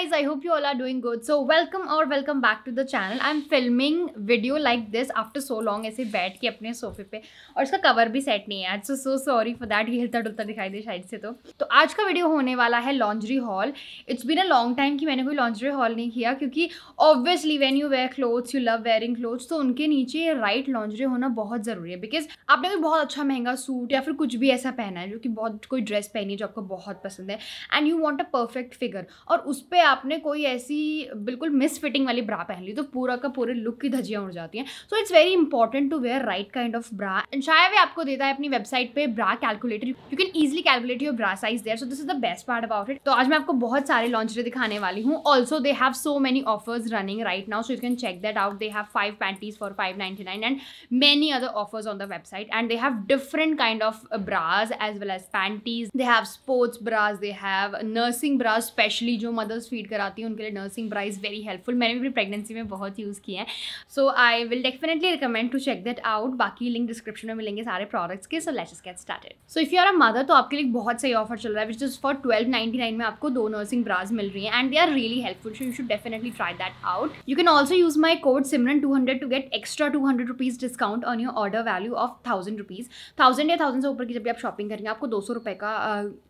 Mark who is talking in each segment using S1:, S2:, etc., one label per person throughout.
S1: guys i hope you all are doing good so welcome or welcome back to the channel i'm filming video like this after so long ऐसे बैठ के अपने सोफे पे और इसका कवर भी सेट नहीं है so so sorry for that ये हिलता डुलता दिखाई दे शायद से तो तो आज का वीडियो होने वाला है laundry haul it's been a long time कि मैंने कोई लॉन्ड्री हॉल नहीं किया क्योंकि obviously when you wear clothes you love wearing clothes तो उनके नीचे राइट लॉन्ड्री होना बहुत ज़रूरी है बिकॉज आपने कोई बहुत अच्छा महंगा सूट या फिर कुछ भी ऐसा पहना है जो कि बहुत कोई ड्रेस पहनी है जो आपको बहुत पसंद है and you want a perfect figure और उस आपने कोई ऐसी बिल्कुल मिस फिटिंग वाली ब्रा पहन ली तो पूरा का पूरे लुक की धजियाँ उड़ जाती हैं so it's very important to wear right kind of bra and शायद आपको देता है अपनी वेबसाइट पे bra calculator you can easily calculate your bra size there so this is the best part about it तो आज मैं आपको बहुत सारे लॉन्चरे दिखाने वाली हूँ also they have so many offers running right now so you can check that out they have five panties for five ninety nine and many other offers on the website and they have different kind of bras as well as panties they have sports bras they have nursing bras specially जो mothers feed कराती हूँ उनके लिए nursing bra is very helpful मैंने भी pregnancy में बहुत use किया है so I will definitely recommend to check that out बाकी लिंक डिस्क्रिप्शन में मिलेंगे सारे प्रोडक्ट्स के so let's get started so if you are a mother तो आपके लिए बहुत सही ऑफर चल रहा है which is for twelve ninety nine में आपको दो नर्सिंग ब्राज मिल रही है and they are really helpful so you should definitely try that out you can also use my code Simran two hundred to get extra two hundred rupees discount on your order value of thousand rupees thousand या thousand से ऊपर की जब भी आप shopping करेंगे आपको दो सौ रुपए का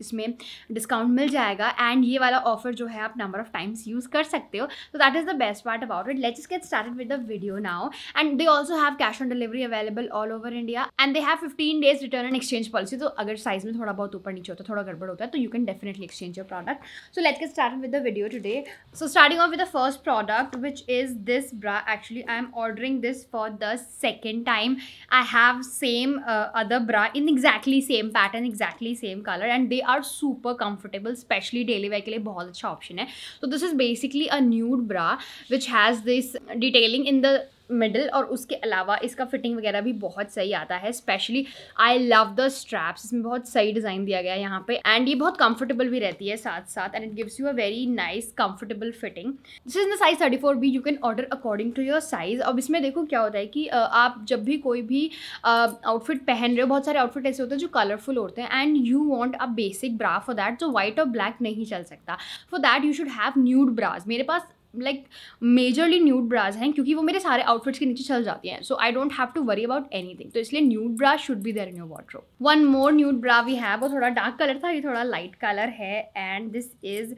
S1: इसमें डिस्काउंट मिल जाएगा एंड ये वाला ऑफर जो है आप number number of times use कर सकते हो तो that is the best part about it let's get started with the video now and they also have cash on delivery available all over India and they have fifteen days return and exchange policy तो अगर size में थोड़ा बहुत ऊपर नीचे होता है थोड़ा गड़बड़ होता है तो you can definitely exchange your product so let's get start with the video today so starting off with the first product which is this bra actually I am ordering this for the second time I have same other bra in exactly same pattern exactly same colour and they are super comfortable specially daily wear के लिए बहुत अच्छा option है So this is basically a nude bra which has this detailing in the middle और उसके अलावा इसका fitting वगैरह भी बहुत सही आता है specially I love the straps इसमें बहुत सही डिज़ाइन दिया गया है यहाँ पे एंड ये बहुत कंफर्टेबल भी रहती है साथ साथ and it gives you a very nice comfortable fitting this is the size thirty four B you can order according to your size अब इसमें देखो क्या होता है कि आप जब भी कोई भी आउटफिट पहन रहे हो बहुत सारे आउटफिट ऐसे होते हैं जो कलरफुल होते हैं and you want a basic bra for that जो वाइट और ब्लैक नहीं चल सकता for that you should have nude bras मेरे पास लाइक मेजरली न्यूड ब्राज हैं क्योंकि वो मेरे सारे आउटफिट्स के नीचे चल जाती हैं so I don't have to worry about anything तो इसलिए nude bras should be there in your wardrobe one more nude bra we have वो थोड़ा डार्क कलर था ये थोड़ा लाइट कलर है and this is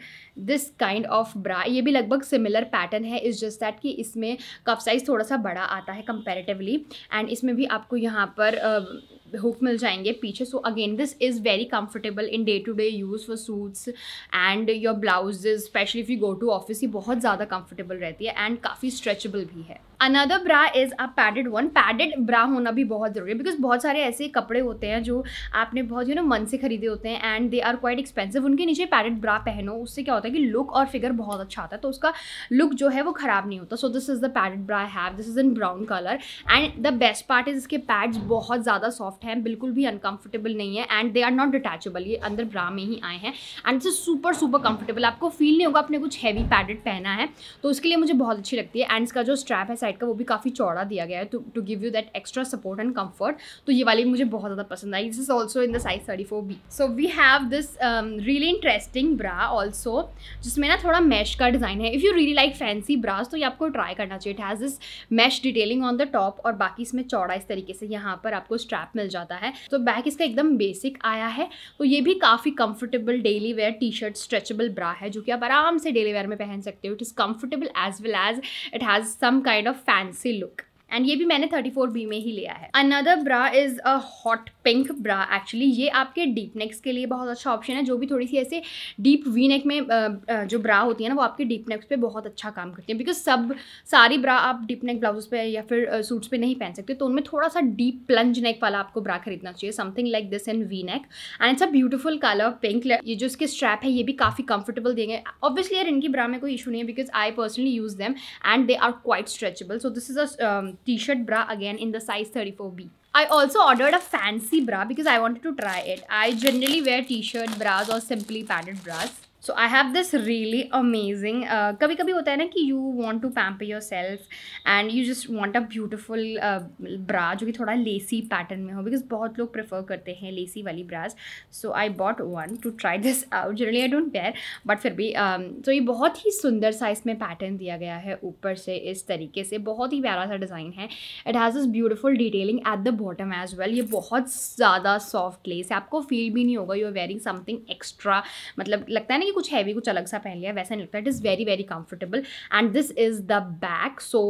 S1: this kind of bra ये भी लगभग सिमिलर पैटर्न है इज जस्ट दैट कि इसमें कप साइज़ थोड़ा सा बड़ा आता है कंपेरेटिवली एंड इसमें भी आपको यहाँ पर uh, हुक मिल जाएंगे पीछे so again this is very comfortable in day to day use for suits and your blouses specially if you go to office ये बहुत ज़्यादा कंफर्टेबल रहती है एंड काफ़ी स्ट्रेचेबल भी है another bra is a padded one padded bra होना भी बहुत ज़रूरी है बिकॉज बहुत सारे ऐसे कपड़े होते हैं जो आपने बहुत यू नो मन से खरीदे होते हैं and they are quite expensive उनके नीचे पैडेड ब्रा पहनो उससे क्या होता है कि लुक और फिगर बहुत अच्छा आता है तो उसका लुक जो है वो ख़राब नहीं होता so this is the padded bra have this is in brown colour and the best part is इसके पैड्स बहुत ज़्यादा सॉफ्ट सॉफ्ट है बिल्कुल भी अनकंफर्टेबल नहीं है and they are not detachable ये अंदर ब्रा में ही आए हैं and it's super super comfortable आपको फील नहीं होगा आपने कुछ हैवी पैडेड पहना है तो उसके लिए मुझे बहुत अच्छी लगती है एंड इसका जो स्ट्रैप है साइड का वो भी काफ़ी चौड़ा दिया गया है to give you that extra support and comfort तो ये वाली मुझे बहुत ज़्यादा पसंद आई this is also in the size thirty four B so we have this really interesting bra also जिसमें ना थोड़ा मैश का डिज़ाइन है if you really like fancy bras तो ये आपको ट्राई करना चाहिए it has this mesh detailing on the top और बाकी इसमें चौड़ा इस तरीके से यहाँ पर आपको स्ट्रैप मिल जाता है तो बैग इसका एकदम बेसिक आया है तो ये भी काफ़ी comfortable daily wear T shirt stretchable bra है जो कि आप आराम से डेली वेयर में पहन सकते हो it is comfortable as well as it has some kind of fancy look and ये भी मैंने थर्टी फोर बी में ही लिया है another bra is a hot pink bra actually ये आपके डीप नेक्स के लिए बहुत अच्छा ऑप्शन है जो भी थोड़ी सी ऐसे डीप वी नेक में जो ब्रा होती है ना वो आपके डीप नेक्स पे बहुत अच्छा काम करती है बिकॉज सब सारी ब्रा आप डीप नेक ब्लाउज पे या फिर सूट्स पे नहीं पहन सकते तो उनमें थोड़ा सा डीप प्लंज नेक वाला आपको ब्रा खरीदना चाहिए something like this in V neck and it's a beautiful colour pink ये जो इसके स्ट्रैप है ये भी काफ़ी कंफर्टेबल देंगे ऑब्वियसली यार इनकी ब्रा में कोई इशू नहीं है because I personally use them and they are quite stretchable so this is a t-shirt bra again in the size 34B. I also ordered a fancy bra because I wanted to try it. I generally wear t-shirt bras or simply padded bras. So I have this really amazing कभी कभी होता है ना कि you want to pamper yourself and you just want a beautiful bra जो कि थोड़ा Lesi pattern में हो बिकॉज बहुत लोग प्रेफर करते हैं लेसी वाली bras so I bought one to try this out generally I don't care but फिर भी तो ये बहुत ही सुंदर सा इसमें पैटर्न दिया गया है ऊपर से इस तरीके से बहुत ही प्यारा सा डिज़ाइन है it has this beautiful detailing at the bottom as well ये बहुत ज़्यादा सॉफ्ट लेस है आपको फील भी नहीं होगा you are wearing something extra मतलब लगता है ना नहीं कुछ हैवी कुछ अलग सा पहन लिया वैसा नहीं लगता it is very very comfortable and this is the back so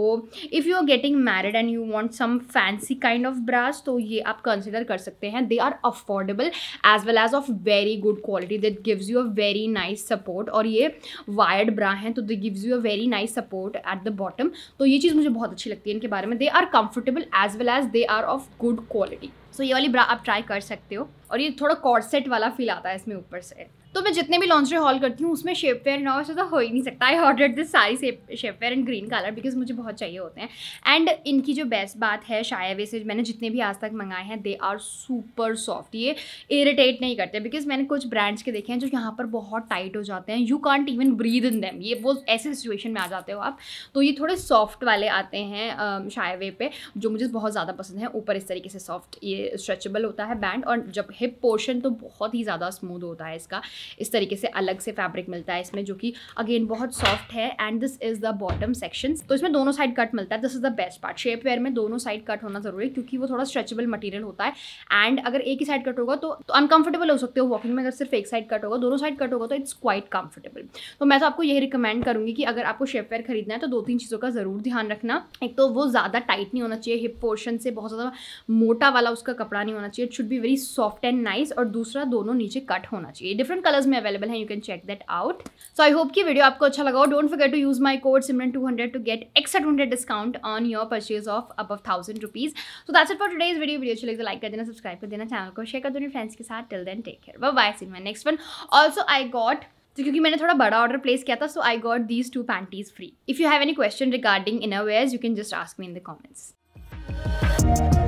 S1: if you are getting married and you want some fancy kind of bras तो ये आप कंसिडर कर सकते हैं they are affordable as well as of very good quality that gives you a very nice support और ये wired bra हैं तो they gives you a very nice support at the bottom तो ये चीज़ मुझे बहुत अच्छी लगती है इनके बारे में they are comfortable as well as they are of good quality so ये वाली ब्रा आप ट्राई कर सकते हो और ये थोड़ा कॉर्सेट वाला फील आता है इसमें ऊपर से तो मैं जितने भी लॉन्चरे हॉल करती हूँ उसमें शेप वेयर ना हो तो हो ही नहीं सकता I order this sari shape shapewear and green colour because मुझे बहुत चाहिए होते हैं एंड इनकी जो बेस्ट बात है शायद वैसे मैंने जितने भी आज तक मंगाए हैं दे आर सुपर सॉफ्ट ये इरिटेट नहीं करते बिकॉज मैंने कुछ ब्रांड्स के देखे हैं जो यहाँ पर बहुत टाइट हो जाते हैं you can't even breathe in them ये वो ऐसे सिचुएशन में आ जाते हो आप तो ये थोड़े सॉफ्ट वाले आते हैं शायवे पे जो मुझे बहुत ज़्यादा पसंद है ऊपर इस तरीके से सॉफ्ट ये स्ट्रेचेबल होता है बैंड और जब हिप पोर्शन तो बहुत ही ज़्यादा स्मूद होता है इसका इस तरीके से अलग से फैब्रिक मिलता है इसमें जो कि अगेन बहुत सॉफ्ट है and this is the bottom section तो इसमें दोनों साइड कट मिलता है this is the best part shapewear में दोनों साइड कट होना जरूरी है क्योंकि वो थोड़ा स्ट्रेचेबल मटीरियल होता है एंड अगर एक ही साइड कट होगा तो अनकंफर्टेबल तो हो सकते हो वॉकिंग में अगर सिर्फ एक साइड कट होगा दोनों साइड कट होगा तो इट्स क्वाइट कंफर्टेबल तो मैं तो आपको यही रिकमेंड करूंगी कि अगर आपको शेप वेयर खरीदना है तो दो तीन चीज़ों का ज़रूर ध्यान रखना एक तो वो ज़्यादा टाइट नहीं होना चाहिए हिप पोर्शन से बहुत ज़्यादा मोटा वाला उसका कपड़ा नहीं होना चाहिए it should be very soft and nice और दूसरा दोनों नीचे कट होना चाहिए डिफरेंट कलर्स में अवेलेबल हैं you can check that out so I hope कि वीडियो आपको अच्छा लगा हो don't forget to use my code Simran two hundred to get extra two hundred discount on your purchase of अब thousand rupees so that's it for today's video video अच्छी लगे like तो कर देना सब्सक्राइब कर देना चैनल को शेयर कर दोनों फ्रेंड्स के साथ till then take care bye see my next one also I got तो क्योंकि मैंने थोड़ा बड़ा ऑर्डर प्लेस किया था so I got these two panties free if you have any question regarding inner wears you can just ask me in the comments